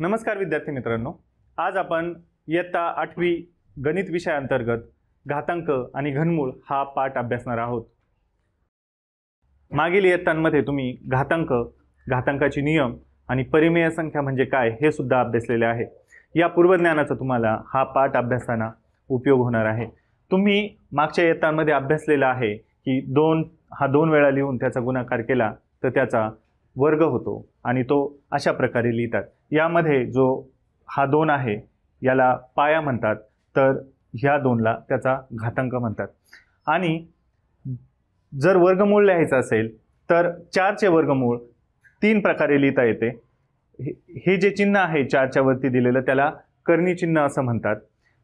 नमस्कार विद्यार्थी मित्रांनो आज आपण इयत्ता आठवी गणित विषयाअंतर्गत घातांक आणि घनमूळ हा पाठ अभ्यासणार आहोत मागील इयत्तांमध्ये तुम्ही घातांक घातांकाचे नियम आणि परिमेय संख्या म्हणजे काय हे सुद्धा अभ्यासलेले आहे या पूर्वज्ञानाचा तुम्हाला हा पाठ अभ्यासताना उपयोग होणार आहे तुम्ही मागच्या इयत्तांमध्ये अभ्यासलेला आहे की दोन हा दोन वेळा लिहून त्याचा गुणाकार केला तर त्याचा वर्ग होतो आणि तो अशा प्रकारे लिहितात यामध्ये जो हा दोन आहे याला पाया म्हणतात तर ह्या दोनला त्याचा घातांक म्हणतात आणि जर वर्गमूळ लिहायचं असेल तर चारचे वर्गमूळ तीन प्रकारे लिहिता येते हे जे चिन्ह आहे चारच्यावरती वरती दिलेलं त्याला करणी चिन्ह असं म्हणतात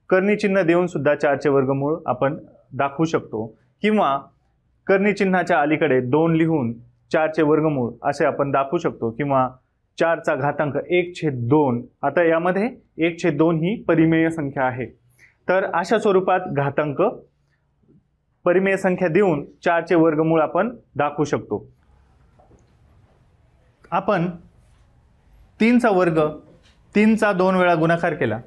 करणी चिन्ह देऊन सुद्धा चारचे वर्गमूळ आपण दाखवू शकतो किंवा करणी चिन्हाच्या अलीकडे दोन लिहून चारचे वर्गमूळ असे आपण दाखवू शकतो किंवा चारचा घातांक एक छेद दोन आता यामध्ये एक छेद दोन ही परिमेय संख्या आहे तर अशा स्वरूपात घातांक परिमेय संख्या देऊन चारचे वर्गमूळ आपण दाखवू शकतो आपण तीनचा वर्ग तीनचा दोन वेळा गुणाकार केला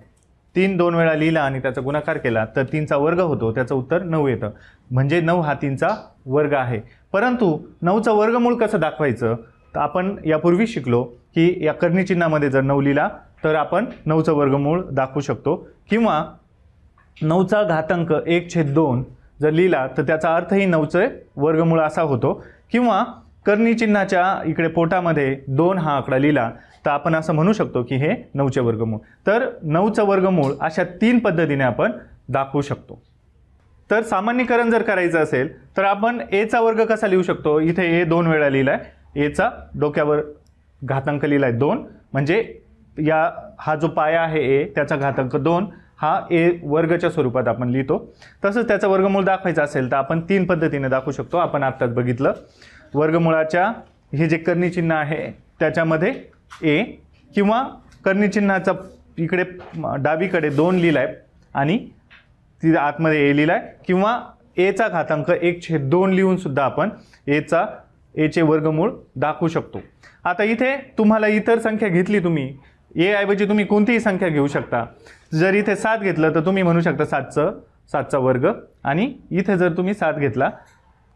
तीन दोन वेळा लिहिला आणि त्याचा गुणाकार केला तर तीनचा वर्ग होतो त्याचं उत्तर नऊ येतं म्हणजे नऊ हा तीनचा वर्ग आहे परंतु नऊचा वर्गमूळ कसं दाखवायचं तर आपण यापूर्वी शिकलो की या कर्णीचिन्हामध्ये जर नऊ लिहिला तर आपण नऊचं वर्गमूळ दाखवू शकतो किंवा नऊचा घातांक एक छेद दोन जर लिहिला तर त्याचा अर्थही नऊचे वर्गमूळ असा होतो किंवा कर्णीचिन्हाच्या इकडे पोटामध्ये दोन हा आकडा लिहिला तर आपण असं म्हणू शकतो की हे नऊचे वर्गमूळ तर नऊचं वर्गमूळ अशा तीन पद्धतीने आपण दाखवू शकतो तर सामान्यीकरण जर करायचं असेल तर आपण एचा वर्ग कसा लिहू शकतो इथे ए दोन वेळा लिहिला आहे एचा डोक्यावर घातांक लिहिला आहे दोन म्हणजे या हा जो पाया आहे ए त्याचा घातांक दोन हा ए वर्गच्या स्वरूपात आपण लिहितो तसंच त्याचा वर्गमूळ दाखवायचा असेल तर आपण तीन पद्धतीने दाखवू शकतो आपण आत्ताच बघितलं वर्गमुळाच्या हे जे कर्णीचिन्ह चिन्ह आहे त्याच्यामध्ये ए किंवा कर्णीचिन्हाचा चिन्हाचा इकडे डावीकडे दोन लिहिलाय आहे आणि ती आतमध्ये ए लिहिला आहे किंवा एचा घातांक एक छेद दोन लिहून सुद्धा आपण एचा एचे वर्गमूळ दाखवू शकतो आता इथे तुम्हाला इतर संख्या घेतली तुम्ही एऐवजी तुम्ही कोणतीही संख्या घेऊ शकता जर इथे सात घेतलं तर तुम्ही म्हणू शकता सातचं सातचा वर्ग आणि इथे जर तुम्ही सात घेतला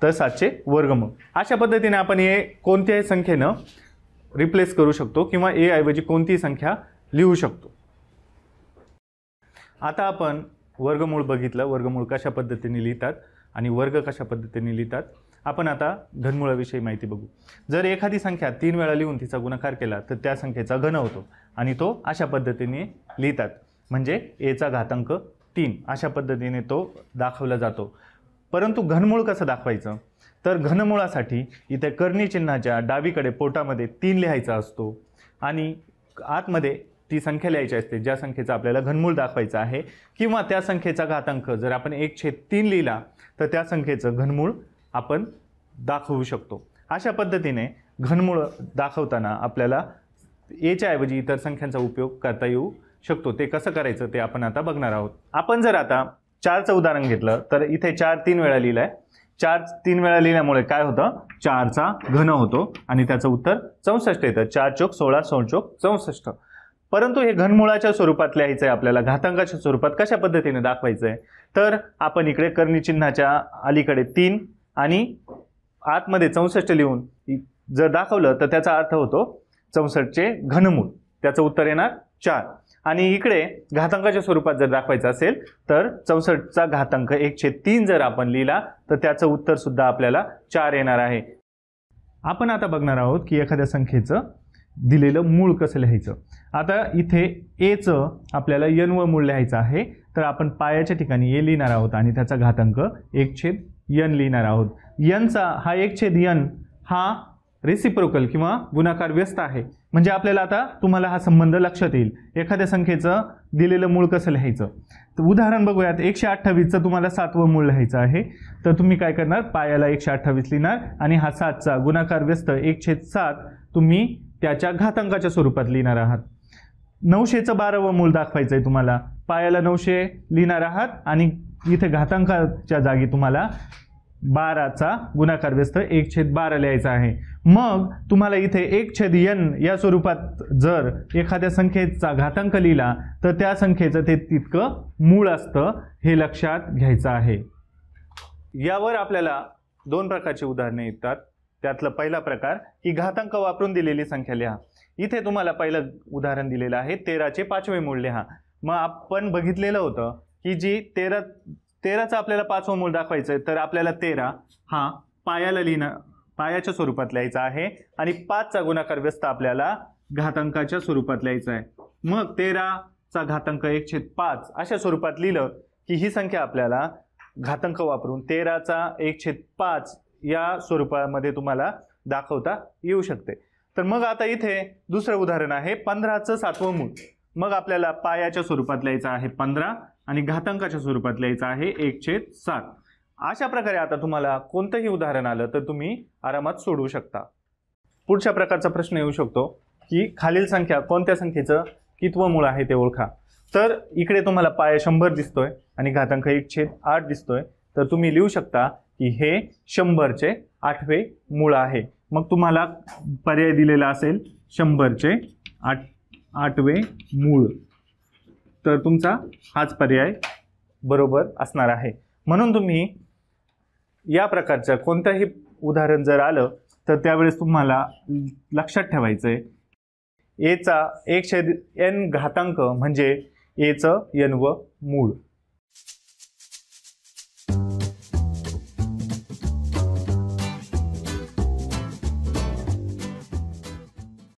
तर सातचे वर्गमूळ अशा पद्धतीने आपण हे कोणत्याही संख्येनं रिप्लेस करू शकतो किंवा ऐवजी कोणतीही संख्या लिहू शकतो आता आपण वर्गमूळ बघितलं वर्गमूळ कशा पद्धतीने लिहितात आणि वर्ग कशा पद्धतीने लिहितात आपण आता घनमुळाविषयी माहिती बघू जर एखादी संख्या तीन वेळा लिहून तिचा गुणाकार केला तर त्या संख्येचा घन होतो आणि तो अशा पद्धतीने लिहितात म्हणजे एचा घातांक तीन अशा पद्धतीने तो दाखवला जातो परंतु घनमूळ कसं दाखवायचं तर घनमुळासाठी इथे कर्णी चिन्हाच्या डावीकडे पोटामध्ये तीन लिहायचा असतो आणि आतमध्ये ती संख्या लिहायची असते ज्या संख्येचा आपल्याला घनमूळ दाखवायचं आहे किंवा त्या संख्येचा घातांक जर आपण एक छेद तीन लिहिला तर त्या संख्येचं घनमूळ आपण दाखवू शकतो अशा पद्धतीने घनमूळ दाखवताना आपल्याला एच्या ऐवजी इतर संख्यांचा उपयोग करता येऊ शकतो ते कसं करायचं ते आपण आता बघणार आहोत आपण जर आता चारचं उदाहरण घेतलं तर इथे चार तीन वेळा लिहिलं आहे चार तीन वेळा लिहिल्यामुळे काय होतं चारचा घन होतो आणि त्याचं उत्तर चौसष्ट येतं चार चोक सोळा चोक चौसष्ट परंतु हे घनमुळाच्या स्वरूपात लिहायचं आहे आपल्याला घातांकाच्या स्वरूपात कशा पद्धतीने दाखवायचं आहे तर आपण इकडे करणी चिन्हाच्या अलीकडे तीन आणि आतमध्ये चौसष्ट लिहून जर दाखवलं तर त्याचा अर्थ होतो चौसष्टचे घनमूळ त्याचं उत्तर येणार चार आणि इकडे घातांकाच्या स्वरूपात जर दाखवायचं असेल तर चौसष्टचा घातांक एकशे तीन जर आपण लिहिला तर त्याचं उत्तर सुद्धा आपल्याला चार येणार आहे आपण आता बघणार आहोत की एखाद्या संख्येचं दिलेलं मूळ कसं लिहायचं आता इथे एचं आपल्याला यन व मूळ लिहायचं आहे तर आपण पायाच्या ठिकाणी ए लिहिणार आहोत आणि त्याचा घातांक एक छेद यन लिहिणार आहोत यनचा हा एक छेद यन हा रेसिप्रोकल किंवा गुणाकार व्यस्त आहे म्हणजे आपल्याला आता तुम्हाला हा संबंध लक्षात येईल एखाद्या संख्येचं दिलेलं मूळ कसं लिहायचं तर उदाहरण बघूयात एकशे अठ्ठावीसचं तुम्हाला सातवं मूळ लिहायचं आहे तर तुम्ही काय करणार पायाला एकशे अठ्ठावीस लिहिणार आणि हा सातचा गुणाकार व्यस्त एक छेद सात तुम्ही त्याच्या घातांकाच्या स्वरूपात लिहिणार आहात नऊशेचं बारावं मूल दाखवायचं आहे तुम्हाला पायाला नऊशे लिहिणार आहात आणि इथे घातांकाच्या जागी तुम्हाला बाराचा गुणाकार व्यस्त एक छेद बारा लिहायचा आहे मग तुम्हाला इथे एक छेद यन या स्वरूपात जर एखाद्या संख्येचा घातांक लिहिला तर त्या संख्येचं ते तितकं मूळ असतं हे लक्षात घ्यायचं आहे यावर आपल्याला दोन प्रकारची उदाहरणे येतात त्यातलं पहिला प्रकार की घातांक वापरून दिलेली संख्या लिहा इथे तुम्हाला पहिलं उदाहरण दिलेलं आहे तेराचे पाचवे मूळ लिहा मग आपण बघितलेलं होतं की जी तेरा तेराचं आपल्याला पाचवं मूळ दाखवायचं आहे तर आपल्याला तेरा हा पायाला लिहिणं पायाच्या स्वरूपात लिहायचा आहे आणि पाचचा गुणाकार व्यस्त आपल्याला घातांकाच्या स्वरूपात लिहायचा आहे मग तेराचा घातांक एक छेद पाच अशा स्वरूपात लिहिलं की ही संख्या आपल्याला घातांक वापरून तेराचा एक छेद पाच या स्वरूपामध्ये तुम्हाला दाखवता येऊ शकते तर मग आता इथे दुसरं उदाहरण आहे पंधराचं सातवं मूळ मग आपल्याला पायाच्या स्वरूपात लिहायचं आहे पंधरा आणि घातांकाच्या स्वरूपात लिहायचं आहे एक छेद सात अशा प्रकारे आता तुम्हाला कोणतंही उदाहरण आलं तर तुम्ही आरामात सोडवू शकता पुढच्या प्रकारचा प्रश्न येऊ शकतो की खालील संख्या कोणत्या संख्येचं कितवं मूळ आहे ते ओळखा तर इकडे तुम्हाला पाया शंभर दिसतोय आणि घातांक एक छेद आठ दिसतोय तर तुम्ही लिहू शकता की हे शंभरचे आठवे मूळ आहे मग तुम्हाला पर्याय दिलेला असेल शंभरचे आठ आठवे मूळ तर तुमचा हाच पर्याय बरोबर असणार आहे म्हणून तुम्ही या प्रकारचं कोणतंही उदाहरण जर आलं तर त्यावेळेस तुम्हाला लक्षात ठेवायचं आहे एचा छेद एन घातांक म्हणजे एचं एन व मूळ